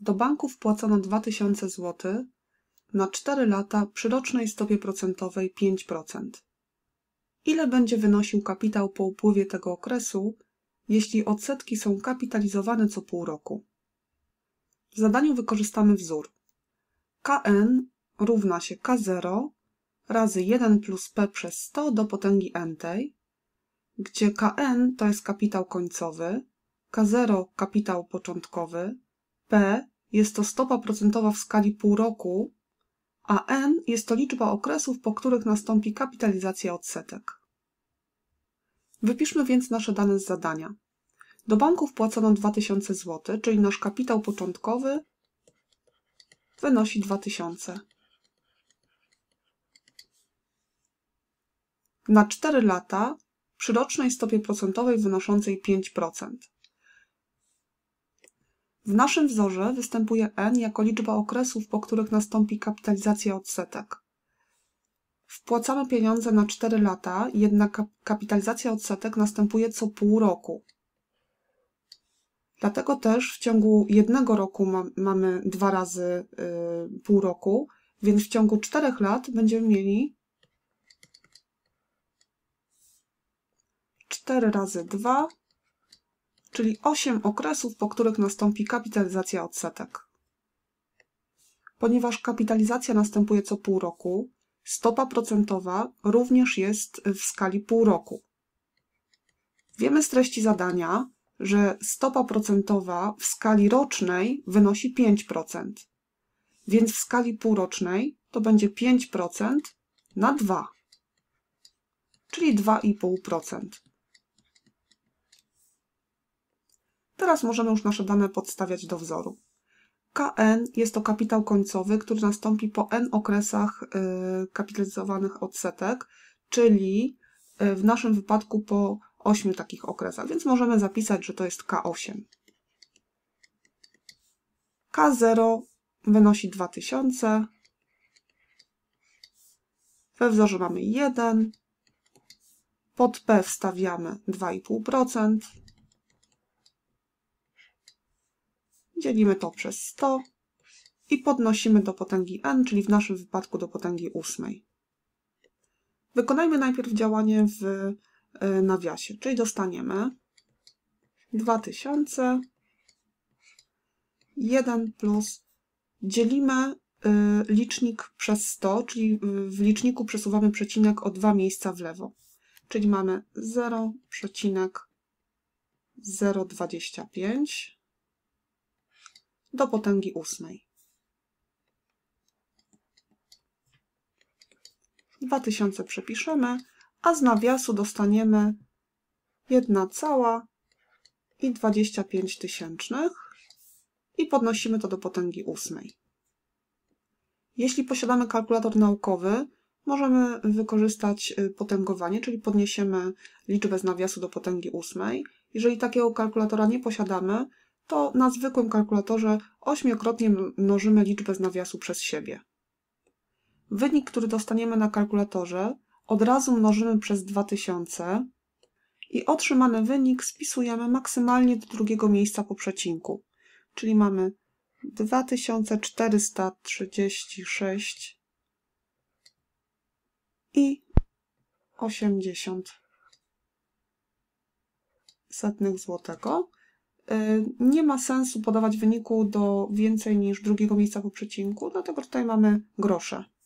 do banku wpłacono 2000 zł na 4 lata przy rocznej stopie procentowej 5%. Ile będzie wynosił kapitał po upływie tego okresu, jeśli odsetki są kapitalizowane co pół roku? W zadaniu wykorzystamy wzór. Kn równa się K0 razy 1 plus P przez 100 do potęgi n tej, gdzie Kn to jest kapitał końcowy, K0 kapitał początkowy, P jest to stopa procentowa w skali pół roku, a N jest to liczba okresów, po których nastąpi kapitalizacja odsetek. Wypiszmy więc nasze dane z zadania. Do banku wpłacono 2000 zł, czyli nasz kapitał początkowy wynosi 2000. Na 4 lata przy rocznej stopie procentowej wynoszącej 5%. W naszym wzorze występuje n jako liczba okresów, po których nastąpi kapitalizacja odsetek. Wpłacamy pieniądze na 4 lata, jednak kapitalizacja odsetek następuje co pół roku. Dlatego też w ciągu jednego roku ma, mamy dwa razy y, pół roku, więc w ciągu czterech lat będziemy mieli 4 razy 2 czyli 8 okresów, po których nastąpi kapitalizacja odsetek. Ponieważ kapitalizacja następuje co pół roku, stopa procentowa również jest w skali pół roku. Wiemy z treści zadania, że stopa procentowa w skali rocznej wynosi 5%, więc w skali półrocznej to będzie 5% na 2, czyli 2,5%. Teraz możemy już nasze dane podstawiać do wzoru. KN jest to kapitał końcowy, który nastąpi po n okresach y, kapitalizowanych odsetek, czyli y, w naszym wypadku po 8 takich okresach, więc możemy zapisać, że to jest K8. K0 wynosi 2000. We wzorze mamy 1. Pod P wstawiamy 2,5%. dzielimy to przez 100 i podnosimy do potęgi n, czyli w naszym wypadku do potęgi ósmej. Wykonajmy najpierw działanie w y, nawiasie, czyli dostaniemy 2000 1 plus dzielimy y, licznik przez 100, czyli w liczniku przesuwamy przecinek o dwa miejsca w lewo. Czyli mamy 0,025 do potęgi ósmej. 2000 przepiszemy, a z nawiasu dostaniemy 1 cała i 25 tysięcznych i podnosimy to do potęgi ósmej. Jeśli posiadamy kalkulator naukowy, możemy wykorzystać y, potęgowanie, czyli podniesiemy liczbę z nawiasu do potęgi ósmej. Jeżeli takiego kalkulatora nie posiadamy, to na zwykłym kalkulatorze ośmiokrotnie mnożymy liczbę z nawiasu przez siebie. Wynik, który dostaniemy na kalkulatorze, od razu mnożymy przez 2000 i otrzymany wynik spisujemy maksymalnie do drugiego miejsca po przecinku. Czyli mamy 2436 i 80 setnych złotego. E, nie ma sensu podawać wyniku do więcej niż drugiego miejsca po przecinku, dlatego tutaj mamy grosze.